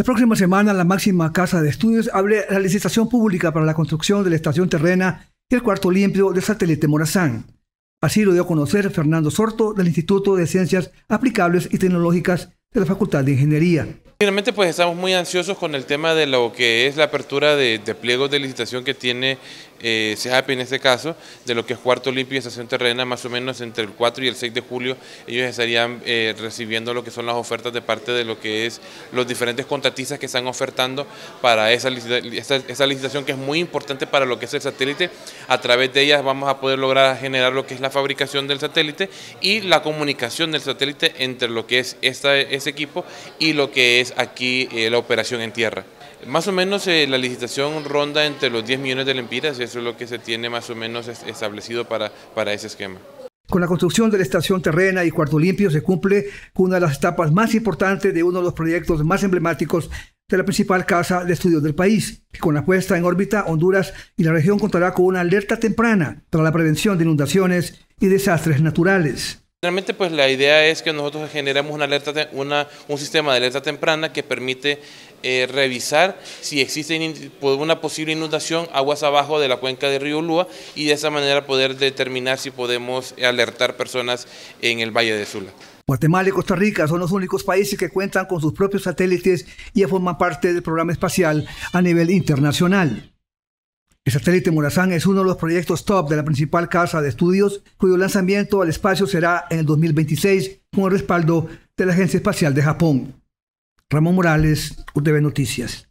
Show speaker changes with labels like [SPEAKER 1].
[SPEAKER 1] La próxima semana, la máxima casa de estudios abre la licitación pública para la construcción de la estación terrena y el cuarto limpio del satélite Morazán. Así lo dio a conocer Fernando Sorto del Instituto de Ciencias Aplicables y Tecnológicas de la Facultad de Ingeniería.
[SPEAKER 2] Finalmente, pues estamos muy ansiosos con el tema de lo que es la apertura de, pliegos de licitación que tiene eh, en este caso, de lo que es Cuarto Limpio y Estación Terrena, más o menos entre el 4 y el 6 de julio, ellos estarían eh, recibiendo lo que son las ofertas de parte de lo que es los diferentes contratistas que están ofertando para esa, licitación que es muy importante para lo que es el satélite. A través de ellas vamos a poder lograr generar lo que es la fabricación del satélite y la comunicación del satélite entre lo que es ese equipo y lo que es aquí eh, la operación en tierra. Más o menos eh, la licitación ronda entre los 10 millones de lempiras, eso es lo que se tiene más o menos establecido para, para ese esquema.
[SPEAKER 1] Con la construcción de la estación terrena y cuarto limpio se cumple una de las etapas más importantes de uno de los proyectos más emblemáticos de la principal casa de estudios del país. Con la puesta en órbita, Honduras y la región contará con una alerta temprana para la prevención de inundaciones y desastres naturales.
[SPEAKER 2] Realmente pues la idea es que nosotros generemos una alerta, un sistema de alerta temprana que permite eh, revisar si existe pues, una posible inundación aguas abajo de la cuenca del río Lúa y de esa manera poder determinar si podemos alertar personas en el Valle de Sula.
[SPEAKER 1] Guatemala y Costa Rica son los únicos países que cuentan con sus propios satélites y forman parte del programa espacial a nivel internacional. El satélite Morazán es uno de los proyectos top de la principal casa de estudios, cuyo lanzamiento al espacio será en el 2026 con el respaldo de la Agencia Espacial de Japón. Ramón Morales, UTV Noticias.